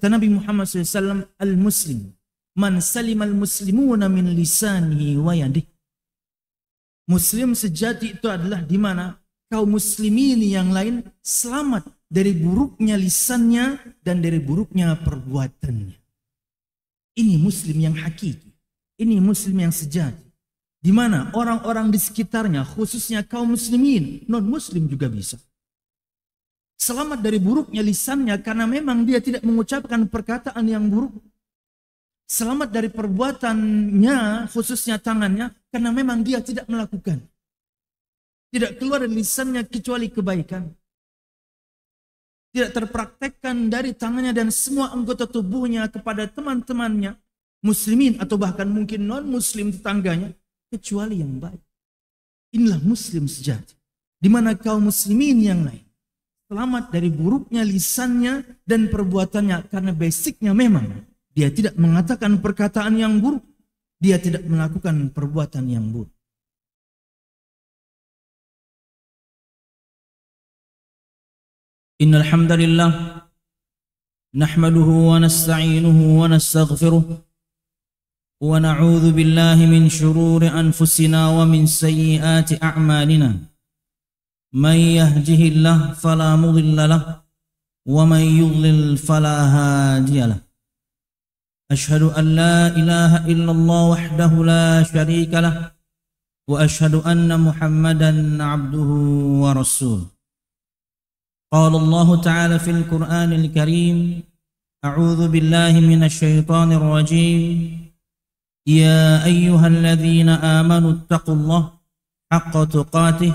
Kata Nabi Muhammad SAW, Al-Muslim, man salim al muslimuna min lisanihi wa yadih. Muslim sejati itu adalah di mana kaum muslimin yang lain selamat dari buruknya lisannya dan dari buruknya perbuatannya. Ini muslim yang hakiki. Ini muslim yang sejati. Di mana orang-orang di sekitarnya, khususnya kaum muslimin, non muslim juga bisa Selamat dari buruknya lisannya karena memang dia tidak mengucapkan perkataan yang buruk. Selamat dari perbuatannya, khususnya tangannya, karena memang dia tidak melakukan. Tidak keluar dari lisannya kecuali kebaikan. Tidak terpraktekkan dari tangannya dan semua anggota tubuhnya kepada teman-temannya, muslimin atau bahkan mungkin non-muslim tetangganya, kecuali yang baik. Inilah muslim sejati. Di mana kaum muslimin yang lain selamat dari buruknya lisannya dan perbuatannya karena basicnya memang dia tidak mengatakan perkataan yang buruk dia tidak melakukan perbuatan yang buruk Innal hamdalillah nahmaduhu wa nasta'inuhu wa nastaghfiruh wa na'udzu billahi min shururi anfusina wa min sayyiati a'malina من يهجه الله فلا مضل له ومن يضلل فلا هادي له أشهد أن لا إله إلا الله وحده لا شريك له وأشهد أن محمدا عبده ورسوله قال الله تعالى في القرآن الكريم أعوذ بالله من الشيطان الرجيم يا أيها الذين آمنوا اتقوا الله حق تقاته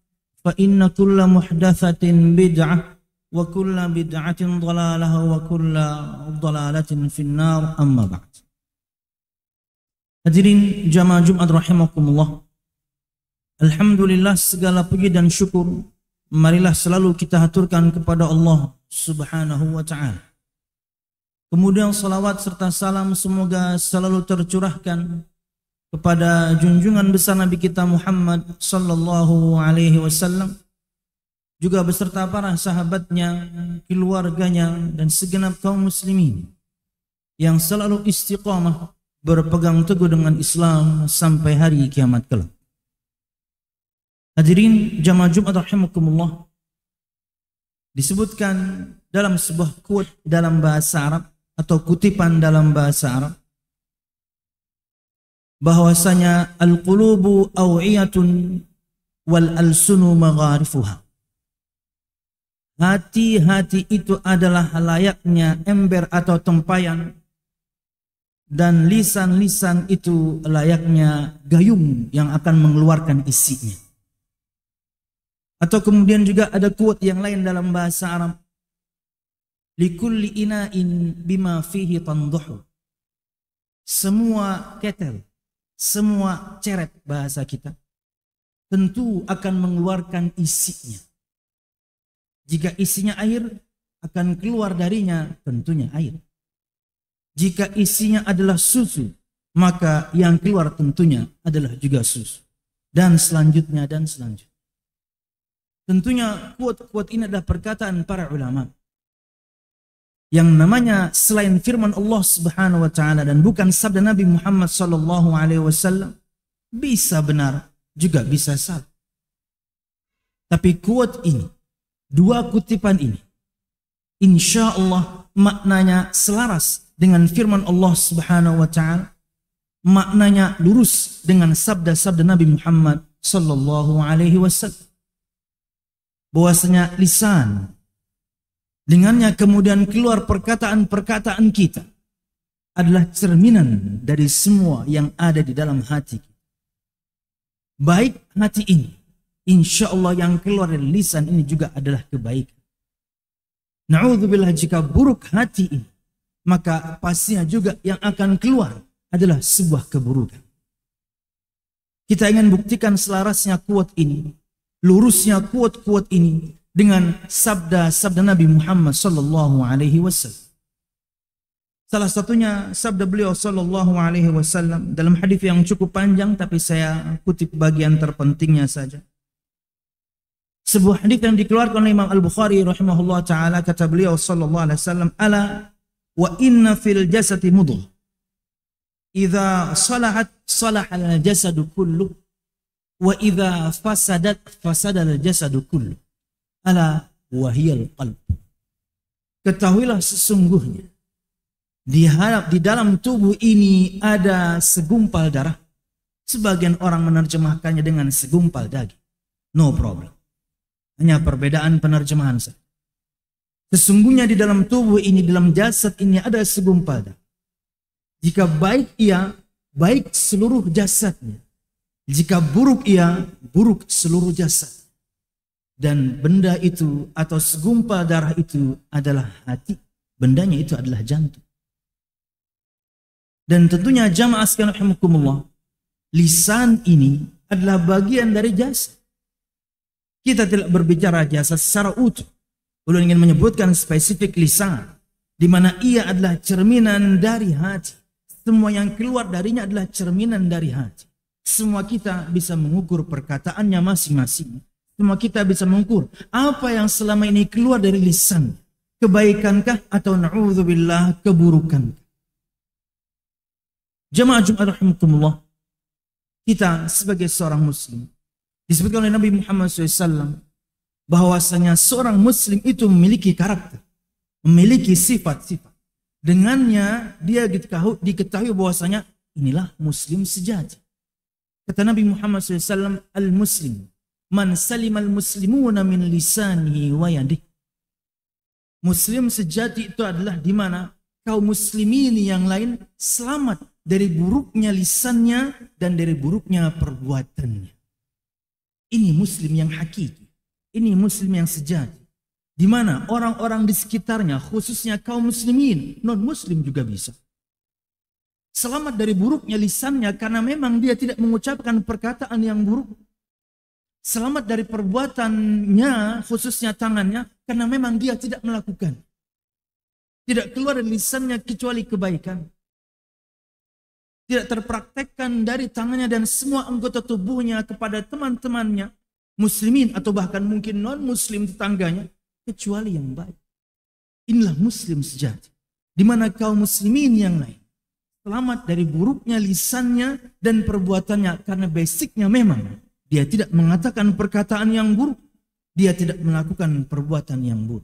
fa inna kulla muhdatsatin bid'ah wa kulla bid'atin dhalalah wa kulla dhalalatin finnar amma ba'd Hadirin jamaah Jumat rahimakumullah Alhamdulillah segala puji dan syukur marilah selalu kita haturkan kepada Allah Subhanahu wa taala Kemudian salawat serta salam semoga selalu tercurahkan kepada junjungan besar Nabi kita Muhammad sallallahu alaihi wasallam juga beserta para sahabatnya, keluarganya dan segenap kaum muslimin yang selalu istiqamah berpegang teguh dengan Islam sampai hari kiamat kelak. Hadirin jamaah Jumat rahimakumullah disebutkan dalam sebuah quote dalam bahasa Arab atau kutipan dalam bahasa Arab bahwasanya al-qulubu awiyatun wal alsunu magharifuha. Hati-hati itu adalah layaknya ember atau tempayan dan lisan-lisan itu layaknya gayung yang akan mengeluarkan isinya. Atau kemudian juga ada quote yang lain dalam bahasa Arab. Likulli ina'in bima fihi tanduhu. Semua kettle semua ceret bahasa kita tentu akan mengeluarkan isinya. Jika isinya air, akan keluar darinya tentunya air. Jika isinya adalah susu, maka yang keluar tentunya adalah juga susu. Dan selanjutnya dan selanjutnya. Tentunya kuat-kuat ini adalah perkataan para ulama yang namanya selain firman Allah Subhanahu wa taala dan bukan sabda Nabi Muhammad sallallahu alaihi wasallam bisa benar juga bisa salah. Tapi kuat ini, dua kutipan ini insya Allah maknanya selaras dengan firman Allah Subhanahu wa taala, maknanya lurus dengan sabda-sabda Nabi Muhammad sallallahu alaihi wasallam. Bahwasanya lisan dengannya kemudian keluar perkataan-perkataan kita adalah cerminan dari semua yang ada di dalam hati kita. Baik hati ini, insya Allah yang keluar dari lisan ini juga adalah kebaikan. Na'udzubillah jika buruk hati ini, maka pastinya juga yang akan keluar adalah sebuah keburukan. Kita ingin buktikan selarasnya kuat ini, lurusnya kuat-kuat ini, dengan sabda-sabda Nabi Muhammad sallallahu alaihi wasallam. Salah satunya sabda beliau sallallahu alaihi wasallam dalam hadis yang cukup panjang tapi saya kutip bagian terpentingnya saja. Sebuah hadis yang dikeluarkan oleh Imam Al-Bukhari rahimahullah taala kata beliau sallallahu alaihi wasallam ala wa inna fil jasad mudh. idza salahat al jasadu kullu wa idza fasadat al jasadu kullu Ala wahiyal qalb. Ketahuilah sesungguhnya diharap di dalam tubuh ini ada segumpal darah. Sebagian orang menerjemahkannya dengan segumpal daging. No problem. Hanya perbedaan penerjemahan saja. Sesungguhnya di dalam tubuh ini, dalam jasad ini ada segumpal darah. Jika baik ia, baik seluruh jasadnya. Jika buruk ia, buruk seluruh jasad dan benda itu atau segumpal darah itu adalah hati bendanya itu adalah jantung dan tentunya jamaah sekalian rahimakumullah lisan ini adalah bagian dari jasa kita tidak berbicara jasa secara utuh belum ingin menyebutkan spesifik lisan di mana ia adalah cerminan dari hati semua yang keluar darinya adalah cerminan dari hati semua kita bisa mengukur perkataannya masing-masing Cuma kita bisa mengukur apa yang selama ini keluar dari lisan. Kebaikankah atau na'udzubillah keburukan. Jemaah Jumat rahimakumullah. Kita sebagai seorang muslim. Disebutkan oleh Nabi Muhammad SAW. Bahwasanya seorang muslim itu memiliki karakter. Memiliki sifat-sifat. Dengannya dia diketahui, diketahui bahwasanya inilah muslim sejati. Kata Nabi Muhammad SAW, al-muslim Man salimal muslimuna min lisanihi wa yadih. Muslim sejati itu adalah di mana kaum muslimin yang lain selamat dari buruknya lisannya dan dari buruknya perbuatannya. Ini muslim yang hakiki. Ini muslim yang sejati. Di mana orang-orang di sekitarnya, khususnya kaum muslimin, non-muslim juga bisa. Selamat dari buruknya lisannya karena memang dia tidak mengucapkan perkataan yang buruk selamat dari perbuatannya, khususnya tangannya, karena memang dia tidak melakukan. Tidak keluar dari lisannya kecuali kebaikan. Tidak terpraktekkan dari tangannya dan semua anggota tubuhnya kepada teman-temannya, muslimin atau bahkan mungkin non-muslim tetangganya, kecuali yang baik. Inilah muslim sejati. Di mana kaum muslimin yang lain selamat dari buruknya lisannya dan perbuatannya karena basicnya memang dia tidak mengatakan perkataan yang buruk. Dia tidak melakukan perbuatan yang buruk.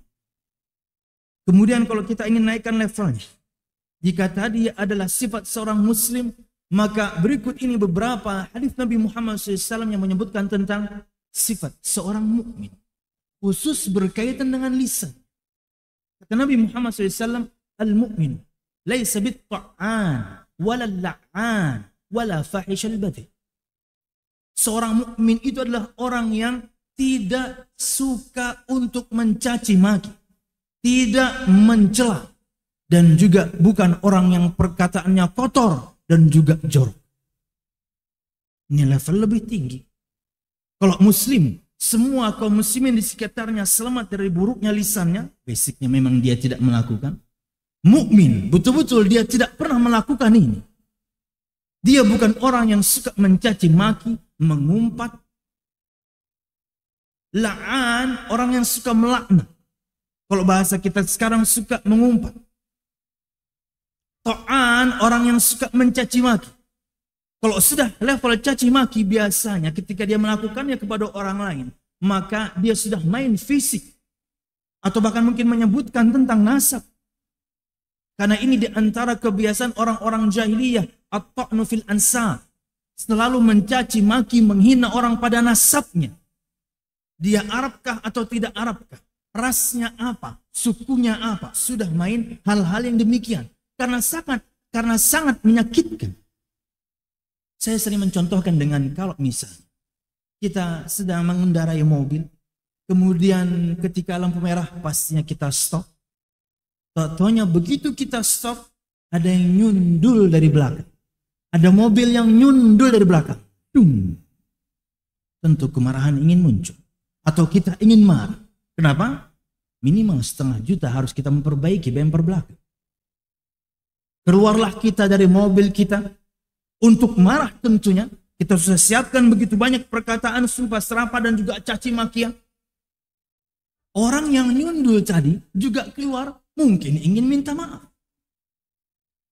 Kemudian kalau kita ingin naikkan levelnya. Jika tadi adalah sifat seorang muslim, maka berikut ini beberapa hadis Nabi Muhammad SAW yang menyebutkan tentang sifat seorang mukmin, khusus berkaitan dengan lisan. Kata Nabi Muhammad SAW, al-mukmin laisa bit-ta'an, wala la'an, wala al badih. Seorang mukmin itu adalah orang yang tidak suka untuk mencaci maki, tidak mencela, dan juga bukan orang yang perkataannya kotor dan juga jorok. Ini level lebih tinggi. Kalau muslim, semua kaum muslimin di sekitarnya selamat dari buruknya lisannya, basicnya memang dia tidak melakukan. Mukmin, betul-betul dia tidak pernah melakukan ini. Dia bukan orang yang suka mencaci maki, mengumpat. La'an orang yang suka melaknat. Kalau bahasa kita sekarang suka mengumpat. To'an orang yang suka mencaci maki. Kalau sudah level caci maki biasanya ketika dia melakukannya kepada orang lain, maka dia sudah main fisik atau bahkan mungkin menyebutkan tentang nasab. Karena ini di antara kebiasaan orang-orang jahiliyah, atau nufil ansar selalu mencaci maki menghina orang pada nasabnya. Dia Arabkah atau tidak Arabkah? Rasnya apa? Sukunya apa? Sudah main hal-hal yang demikian. Karena sangat karena sangat menyakitkan. Saya sering mencontohkan dengan kalau misalnya kita sedang mengendarai mobil, kemudian ketika lampu merah pastinya kita stop. Tentunya begitu kita stop, ada yang nyundul dari belakang. Ada mobil yang nyundul dari belakang. Dung. Tentu kemarahan ingin muncul. Atau kita ingin marah. Kenapa? Minimal setengah juta harus kita memperbaiki bemper belakang. Keluarlah kita dari mobil kita. Untuk marah tentunya. Kita sudah siapkan begitu banyak perkataan, sumpah serapa dan juga caci makian. Orang yang nyundul tadi juga keluar mungkin ingin minta maaf.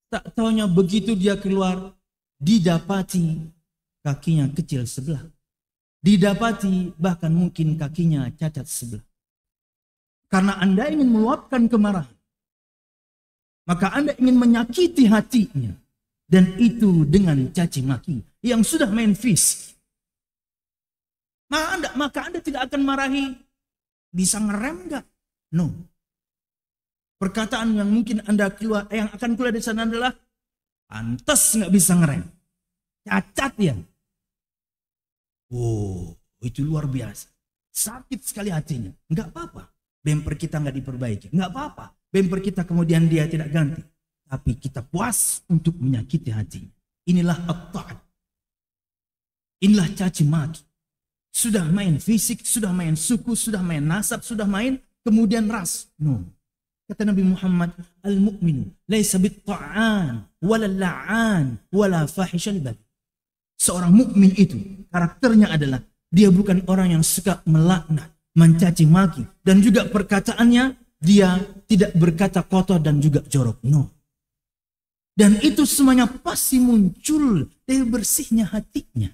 Tak taunya begitu dia keluar, didapati kakinya kecil sebelah. Didapati bahkan mungkin kakinya cacat sebelah. Karena Anda ingin meluapkan kemarahan. Maka Anda ingin menyakiti hatinya. Dan itu dengan caci maki yang sudah main fisik. Maka anda, maka anda tidak akan marahi. Bisa ngerem nggak? No. Perkataan yang mungkin Anda keluar, yang akan keluar dari sana adalah Antes nggak bisa ngerem. Cacat ya. Oh, itu luar biasa. Sakit sekali hatinya. Nggak apa-apa. Bemper kita nggak diperbaiki. Nggak apa-apa. Bemper kita kemudian dia tidak ganti. Tapi kita puas untuk menyakiti hatinya. Inilah at Inilah caci maki. Sudah main fisik, sudah main suku, sudah main nasab, sudah main kemudian ras. No. Kata Nabi Muhammad, al-mu'minu laisa bit-ta'an wala la'an wala fahishal bad. Seorang mukmin itu karakternya adalah dia bukan orang yang suka melaknat, mencaci maki dan juga perkataannya dia tidak berkata kotor dan juga jorok. No. Dan itu semuanya pasti muncul dari bersihnya hatinya.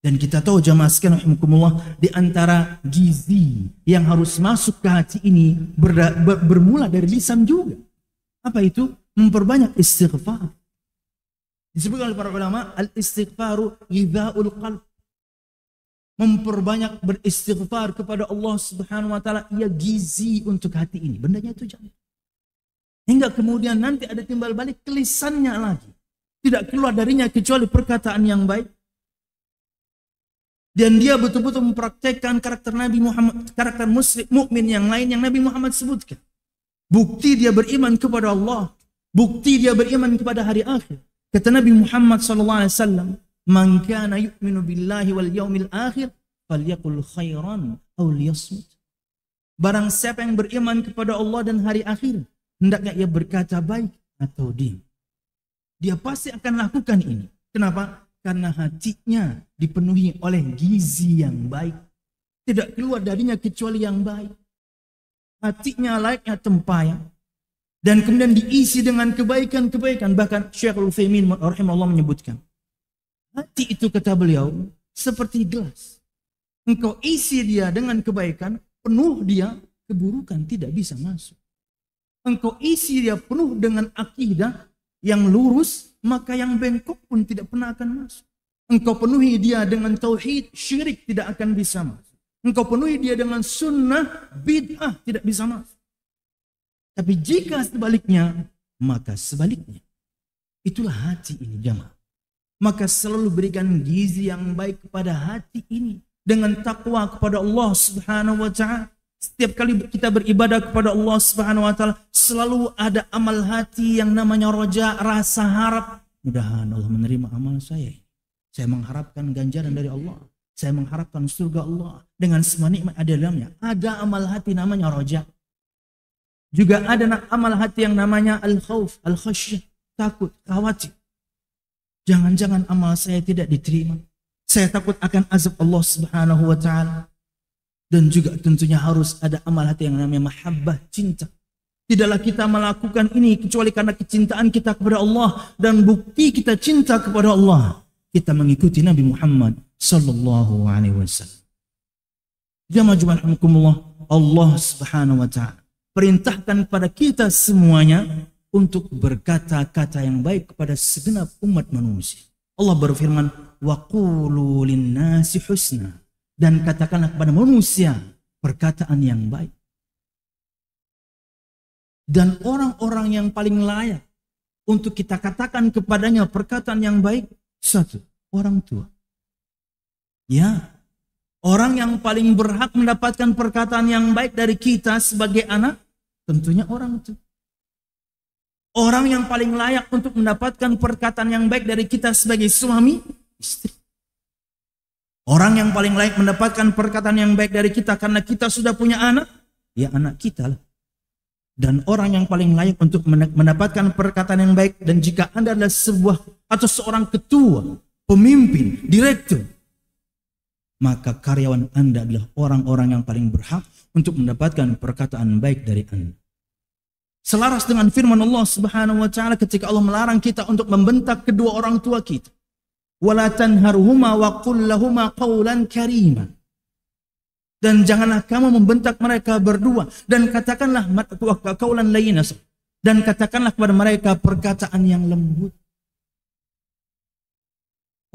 Dan kita tahu jamaah sekalian rahimakumullah di antara gizi yang harus masuk ke hati ini ber, bermula dari lisan juga. Apa itu? Memperbanyak istighfar. Disebutkan oleh para ulama al-istighfaru ghidhaul qalb. Memperbanyak beristighfar kepada Allah Subhanahu wa taala ia gizi untuk hati ini. Bendanya itu jamaah. Hingga kemudian nanti ada timbal balik kelisannya lagi. Tidak keluar darinya kecuali perkataan yang baik dan dia betul-betul mempraktekkan karakter Nabi Muhammad karakter muslim mukmin yang lain yang Nabi Muhammad sebutkan bukti dia beriman kepada Allah bukti dia beriman kepada hari akhir kata Nabi Muhammad sallallahu alaihi wasallam man kana yu'minu billahi wal yaumil akhir falyakul khairan aw liyasmut barang siapa yang beriman kepada Allah dan hari akhir hendaknya ia berkata baik atau diam dia pasti akan lakukan ini kenapa karena hatinya dipenuhi oleh gizi yang baik. Tidak keluar darinya kecuali yang baik. Hatinya layaknya tempayan. Dan kemudian diisi dengan kebaikan-kebaikan. Bahkan Al-Faymin Allah menyebutkan. Hati itu kata beliau seperti gelas. Engkau isi dia dengan kebaikan, penuh dia, keburukan tidak bisa masuk. Engkau isi dia penuh dengan akidah yang lurus, maka yang bengkok pun tidak pernah akan masuk. Engkau penuhi dia dengan tauhid, syirik tidak akan bisa masuk. Engkau penuhi dia dengan sunnah, bid'ah tidak bisa masuk. Tapi jika sebaliknya, maka sebaliknya. Itulah hati ini jamaah. Maka selalu berikan gizi yang baik kepada hati ini dengan takwa kepada Allah Subhanahu wa taala setiap kali kita beribadah kepada Allah Subhanahu wa taala, selalu ada amal hati yang namanya roja, rasa harap. mudah Mudahan Allah menerima amal saya. Saya mengharapkan ganjaran dari Allah. Saya mengharapkan surga Allah dengan semua nikmat ada dalamnya. Ada amal hati namanya roja. Juga ada amal hati yang namanya al-khauf, al-khasyah, takut, khawatir. Jangan-jangan amal saya tidak diterima. Saya takut akan azab Allah Subhanahu wa taala. Dan juga tentunya harus ada amal hati yang namanya mahabbah, cinta. Tidaklah kita melakukan ini kecuali karena kecintaan kita kepada Allah dan bukti kita cinta kepada Allah. Kita mengikuti Nabi Muhammad sallallahu alaihi wasallam. Jamaah Allah, Allah Subhanahu wa taala perintahkan kepada kita semuanya untuk berkata-kata yang baik kepada segenap umat manusia. Allah berfirman, "Wa qulu lin-nasi husna." dan katakanlah kepada manusia perkataan yang baik. Dan orang-orang yang paling layak untuk kita katakan kepadanya perkataan yang baik, satu, orang tua. Ya, orang yang paling berhak mendapatkan perkataan yang baik dari kita sebagai anak, tentunya orang tua. Orang yang paling layak untuk mendapatkan perkataan yang baik dari kita sebagai suami, istri. Orang yang paling layak mendapatkan perkataan yang baik dari kita karena kita sudah punya anak, ya anak kita lah. Dan orang yang paling layak untuk mendapatkan perkataan yang baik dan jika Anda adalah sebuah atau seorang ketua, pemimpin, direktur, maka karyawan Anda adalah orang-orang yang paling berhak untuk mendapatkan perkataan baik dari Anda. Selaras dengan firman Allah Subhanahu wa taala ketika Allah melarang kita untuk membentak kedua orang tua kita wala tanharhuma wa qul karima. Dan janganlah kamu membentak mereka berdua dan katakanlah qawlan layyina dan katakanlah kepada mereka perkataan yang lembut.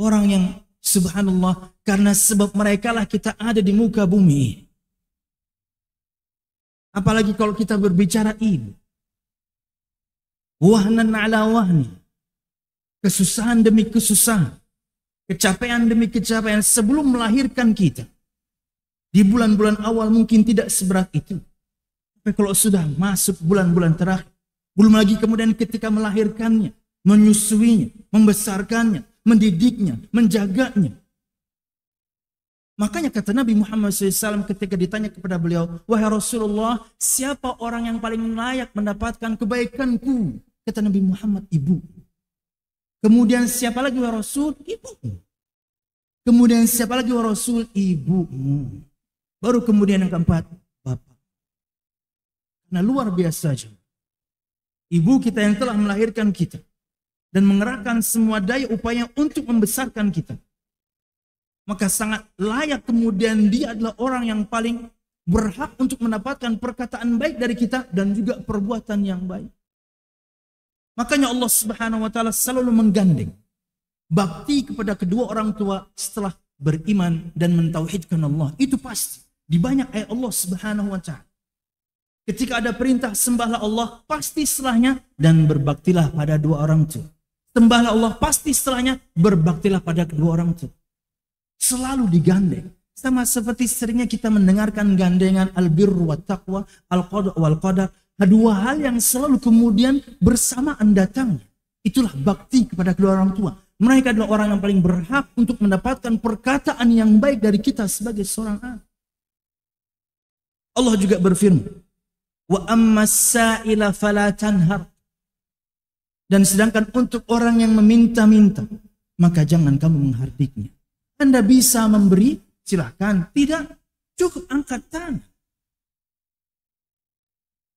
Orang yang subhanallah karena sebab mereka lah kita ada di muka bumi. Apalagi kalau kita berbicara ibu Wahnan ala wahni. Kesusahan demi kesusahan Kecapean demi kecapean sebelum melahirkan kita. Di bulan-bulan awal mungkin tidak seberat itu. Tapi kalau sudah masuk bulan-bulan terakhir, belum lagi kemudian ketika melahirkannya, menyusuinya, membesarkannya, mendidiknya, menjaganya. Makanya kata Nabi Muhammad SAW ketika ditanya kepada beliau, Wahai Rasulullah, siapa orang yang paling layak mendapatkan kebaikanku? Kata Nabi Muhammad, ibu. Kemudian siapa lagi wa rasul? Ibumu. Kemudian siapa lagi wa rasul? Ibumu. Baru kemudian yang keempat, bapak. Nah luar biasa saja Ibu kita yang telah melahirkan kita. Dan mengerahkan semua daya upaya untuk membesarkan kita. Maka sangat layak kemudian dia adalah orang yang paling berhak untuk mendapatkan perkataan baik dari kita dan juga perbuatan yang baik. Makanya Allah Subhanahu wa taala selalu menggandeng bakti kepada kedua orang tua setelah beriman dan mentauhidkan Allah. Itu pasti di banyak ayat Allah Subhanahu wa taala. Ketika ada perintah sembahlah Allah, pasti setelahnya dan berbaktilah pada dua orang tua. Sembahlah Allah, pasti setelahnya berbaktilah pada kedua orang tua. Selalu digandeng. Sama seperti seringnya kita mendengarkan gandengan al-birru wa taqwa, al-qada wal qadar. Nah, hal yang selalu kemudian bersamaan datangnya. Itulah bakti kepada kedua orang tua. Mereka adalah orang yang paling berhak untuk mendapatkan perkataan yang baik dari kita sebagai seorang anak. Allah juga berfirman, "Wa ammas fala Dan sedangkan untuk orang yang meminta-minta, maka jangan kamu menghardiknya. Anda bisa memberi, silahkan. Tidak, cukup angkat tangan.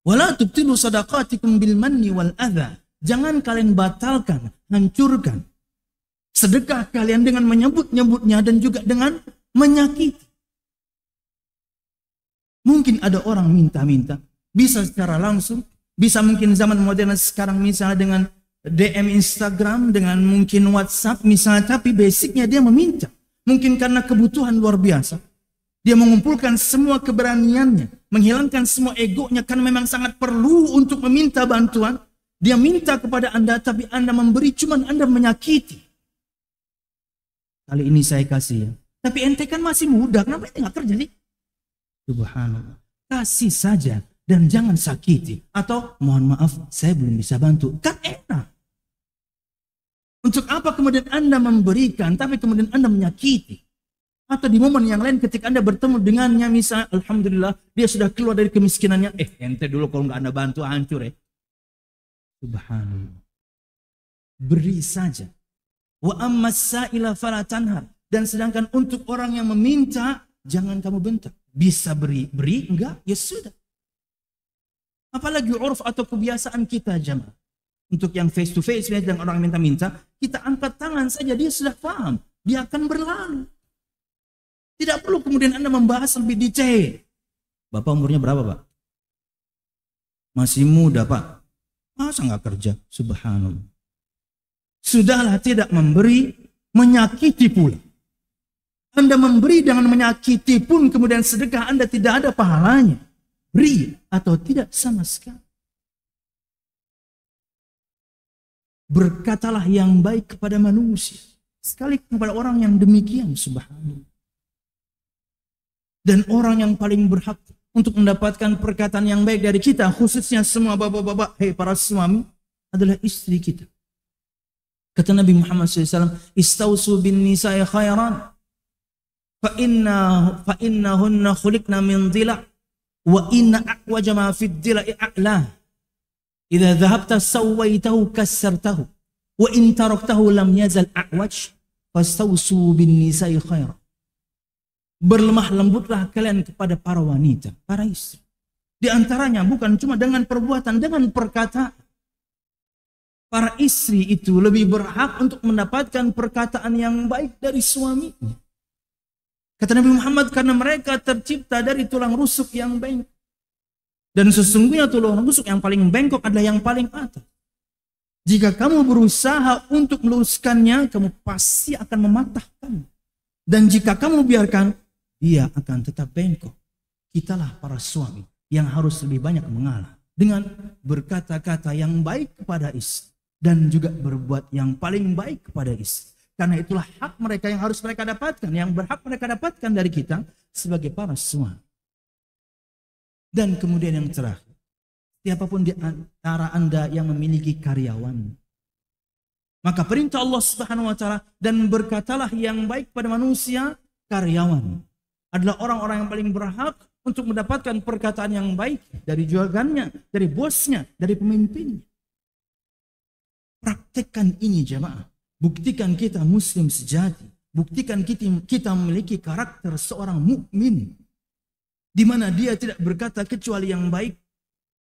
Wala sadaqatikum bil manni wal adha. Jangan kalian batalkan, hancurkan sedekah kalian dengan menyebut-nyebutnya dan juga dengan menyakiti. Mungkin ada orang minta-minta, bisa secara langsung, bisa mungkin zaman modern sekarang misalnya dengan DM Instagram, dengan mungkin WhatsApp misalnya, tapi basicnya dia meminta. Mungkin karena kebutuhan luar biasa, dia mengumpulkan semua keberaniannya, menghilangkan semua egonya karena memang sangat perlu untuk meminta bantuan. Dia minta kepada Anda tapi Anda memberi cuma Anda menyakiti. Kali ini saya kasih ya. Tapi ente kan masih muda, kenapa ente nggak kerja sih? Subhanallah. Kasih saja dan jangan sakiti. Atau mohon maaf saya belum bisa bantu. Kan enak. Untuk apa kemudian Anda memberikan tapi kemudian Anda menyakiti? Atau di momen yang lain ketika Anda bertemu dengannya misalnya Alhamdulillah dia sudah keluar dari kemiskinannya. Eh ente dulu kalau nggak Anda bantu hancur ya. Subhanallah. Beri saja. Wa ammas falatanhar. Dan sedangkan untuk orang yang meminta jangan kamu bentak. Bisa beri, beri enggak ya sudah. Apalagi urf atau kebiasaan kita jemaah. Untuk yang face to face dan orang minta-minta, kita angkat tangan saja dia sudah paham. Dia akan berlalu. Tidak perlu kemudian Anda membahas lebih detail. Bapak umurnya berapa, Pak? Masih muda, Pak. Masa nggak kerja? Subhanallah. Sudahlah tidak memberi, menyakiti pula. Anda memberi dengan menyakiti pun kemudian sedekah Anda tidak ada pahalanya. Beri atau tidak sama sekali. Berkatalah yang baik kepada manusia. Sekali kepada orang yang demikian subhanallah dan orang yang paling berhak untuk mendapatkan perkataan yang baik dari kita, khususnya semua bapak-bapak, hei para suami, adalah istri kita. Kata Nabi Muhammad SAW, Istausu bin nisa'i khairan, fa inna fa inna hunna khuliqna min dhila wa inna aqwaja ma fi dhila'i a'la idza dhahabta sawaitahu kasartahu wa in taraktahu lam yazal a'waj fastausu bin nisa'i khairan Berlemah lembutlah kalian kepada para wanita, para istri. Di antaranya bukan cuma dengan perbuatan, dengan perkataan. Para istri itu lebih berhak untuk mendapatkan perkataan yang baik dari suaminya. Kata Nabi Muhammad, karena mereka tercipta dari tulang rusuk yang baik. Dan sesungguhnya tulang rusuk yang paling bengkok adalah yang paling atas. Jika kamu berusaha untuk meluruskannya, kamu pasti akan mematahkan. Dan jika kamu biarkan, dia akan tetap bengkok. Kitalah para suami yang harus lebih banyak mengalah dengan berkata-kata yang baik kepada istri dan juga berbuat yang paling baik kepada istri. Karena itulah hak mereka yang harus mereka dapatkan, yang berhak mereka dapatkan dari kita sebagai para suami. Dan kemudian yang terakhir, siapapun di antara Anda yang memiliki karyawan, maka perintah Allah Subhanahu wa taala dan berkatalah yang baik pada manusia karyawan adalah orang-orang yang paling berhak untuk mendapatkan perkataan yang baik dari juragannya, dari bosnya, dari pemimpinnya. Praktekkan ini jemaah. Buktikan kita muslim sejati. Buktikan kita, kita memiliki karakter seorang mukmin. Di mana dia tidak berkata kecuali yang baik.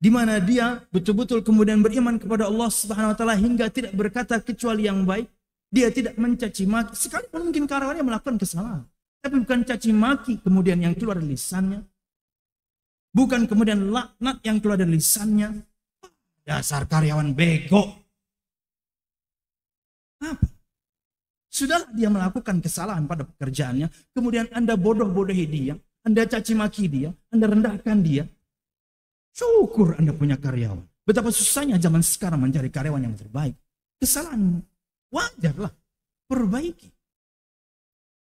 Di mana dia betul-betul kemudian beriman kepada Allah Subhanahu wa taala hingga tidak berkata kecuali yang baik. Dia tidak mencaci maki sekalipun mungkin karawannya melakukan kesalahan. Tapi bukan caci maki kemudian yang keluar dari lisannya. Bukan kemudian laknat yang keluar dari lisannya. Dasar karyawan bego. Apa? Sudahlah dia melakukan kesalahan pada pekerjaannya. Kemudian Anda bodoh-bodohi dia. Anda caci maki dia. Anda rendahkan dia. Syukur Anda punya karyawan. Betapa susahnya zaman sekarang mencari karyawan yang terbaik. Kesalahan wajarlah. Perbaiki.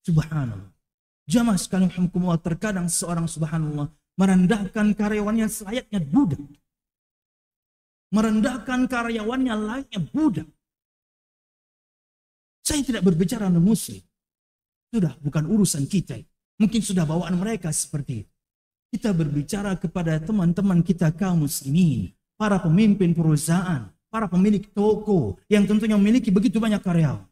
Subhanallah. Jamaah sekalian hukumullah terkadang seorang subhanallah merendahkan karyawannya selayaknya budak. Merendahkan karyawannya layaknya budak. Saya tidak berbicara non muslim. Sudah bukan urusan kita. Mungkin sudah bawaan mereka seperti itu. Kita berbicara kepada teman-teman kita kaum muslimin, para pemimpin perusahaan, para pemilik toko yang tentunya memiliki begitu banyak karyawan.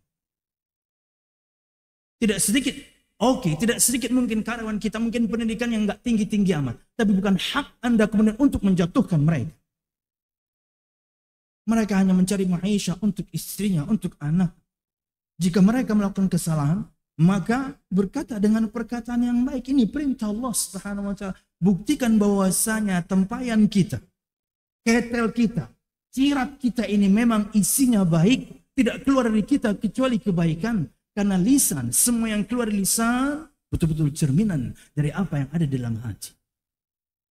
Tidak sedikit Oke, okay, tidak sedikit mungkin karyawan kita mungkin pendidikan yang nggak tinggi-tinggi amat. Tapi bukan hak Anda kemudian untuk menjatuhkan mereka. Mereka hanya mencari maisha untuk istrinya, untuk anak. Jika mereka melakukan kesalahan, maka berkata dengan perkataan yang baik ini perintah Allah Subhanahu wa taala buktikan bahwasanya tempayan kita ketel kita sirat kita ini memang isinya baik tidak keluar dari kita kecuali kebaikan karena lisan, semua yang keluar lisan betul-betul cerminan dari apa yang ada dalam hati.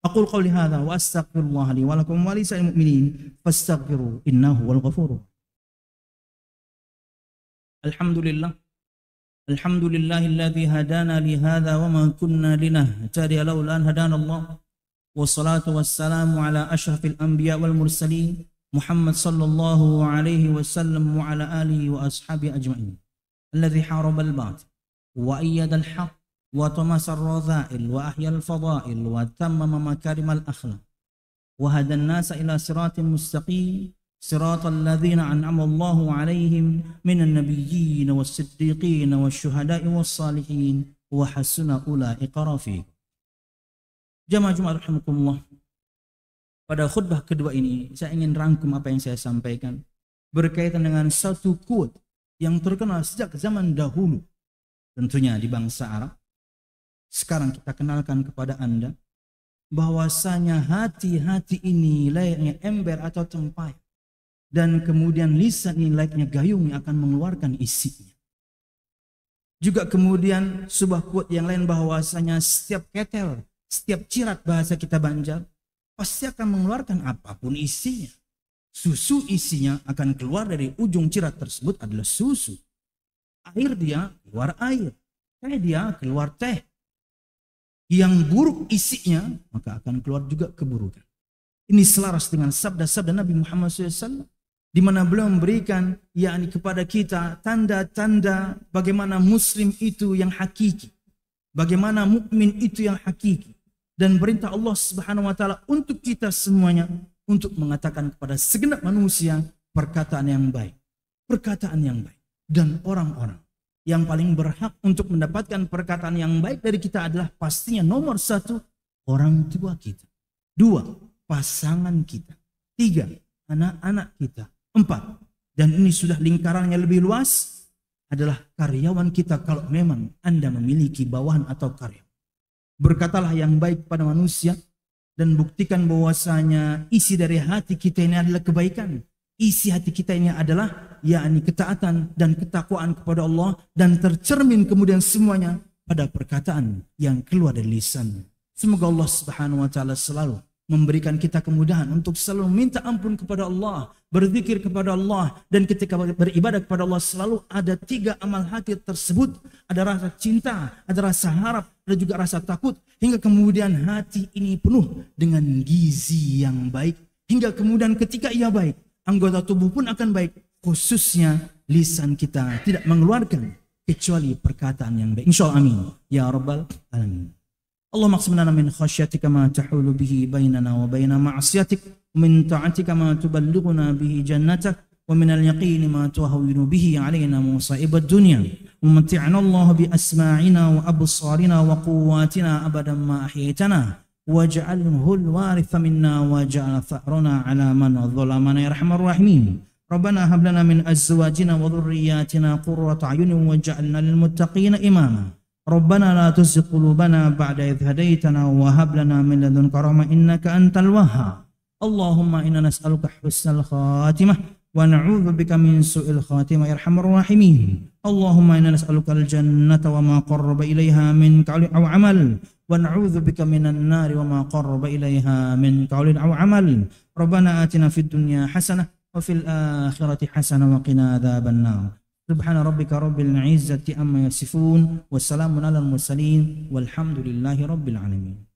Aku qauli hadza wa astaghfirullah li wa lakum wa lisa'il mu'minin fastaghfiru innahu wal ghafur. Alhamdulillah Alhamdulillahilladzi hadana li hadza wa ma kunna linahtadiya laula an hadana Allah. Wassalatu wassalamu ala asyrafil anbiya wal mursalin Muhammad sallallahu alaihi wasallam wa ala alihi wa ashabi ajma'in. الذي حارب الموت وأيد الحق وطمس الرذائل وأحيا الفضائل وتمم مكارم الأخلاق وهدى الناس إلى صراط مستقيم صراط الذين أنعم الله عليهم من النبيين والصديقين والشهداء والصالحين وحسن أولئك رفيق Jamaah Jumat rahimakumullah. Pada khutbah kedua ini saya ingin rangkum apa yang saya sampaikan berkaitan dengan satu quote yang terkenal sejak zaman dahulu tentunya di bangsa Arab sekarang kita kenalkan kepada Anda bahwasanya hati-hati ini layaknya ember atau tempai dan kemudian lisan ini layaknya gayung yang akan mengeluarkan isinya. Juga kemudian sebuah quote yang lain bahwasanya setiap ketel, setiap cirat bahasa kita banjar pasti akan mengeluarkan apapun isinya. Susu isinya akan keluar dari ujung cirat tersebut adalah susu. Air dia keluar air. Teh dia keluar teh. Yang buruk isinya maka akan keluar juga keburukan. Ini selaras dengan sabda-sabda Nabi Muhammad SAW di mana beliau memberikan yakni kepada kita tanda-tanda bagaimana muslim itu yang hakiki, bagaimana mukmin itu yang hakiki dan perintah Allah Subhanahu wa taala untuk kita semuanya untuk mengatakan kepada segenap manusia perkataan yang baik. Perkataan yang baik. Dan orang-orang yang paling berhak untuk mendapatkan perkataan yang baik dari kita adalah pastinya nomor satu, orang tua kita. Dua, pasangan kita. Tiga, anak-anak kita. Empat, dan ini sudah lingkarannya lebih luas, adalah karyawan kita kalau memang Anda memiliki bawahan atau karyawan. Berkatalah yang baik pada manusia, dan buktikan bahwasanya isi dari hati kita ini adalah kebaikan. Isi hati kita ini adalah yakni ketaatan dan ketakwaan kepada Allah dan tercermin kemudian semuanya pada perkataan yang keluar dari lisan. Semoga Allah Subhanahu wa taala selalu memberikan kita kemudahan untuk selalu minta ampun kepada Allah, berzikir kepada Allah, dan ketika beribadah kepada Allah selalu ada tiga amal hati tersebut. Ada rasa cinta, ada rasa harap, ada juga rasa takut, hingga kemudian hati ini penuh dengan gizi yang baik. Hingga kemudian ketika ia baik, anggota tubuh pun akan baik, khususnya lisan kita tidak mengeluarkan kecuali perkataan yang baik. Insya Allah amin. Ya Rabbal Alamin. اللهم اقسم لنا من خشيتك ما تحول به بيننا وبين معصيتك ومن طاعتك ما تبلغنا به جنتك ومن اليقين ما تهون به علينا مصائب الدنيا ومتعنا الله بأسماعنا وأبصارنا وقواتنا أبدا ما أحييتنا واجعله الوارث منا واجعل ثأرنا على من ظلمنا يا أرحم الراحمين ربنا هب لنا من أزواجنا وذرياتنا قرة أعين واجعلنا للمتقين إماما ربنا لا تزغ قلوبنا بعد إذ هديتنا وهب لنا من لدنك رحمة إنك أنت الوهاب اللهم إنا نسألك حسن الخاتمة ونعوذ بك من سوء الخاتمة يرحم الراحمين اللهم إنا نسألك الجنة وما قرب إليها من قول أو عمل ونعوذ بك من النار وما قرب إليها من قول أو عمل ربنا آتنا في الدنيا حسنة وفي الآخرة حسنة وقنا عذاب النار سبحان ربك رب العزة أما يصفون والسلام على المرسلين والحمد لله رب العالمين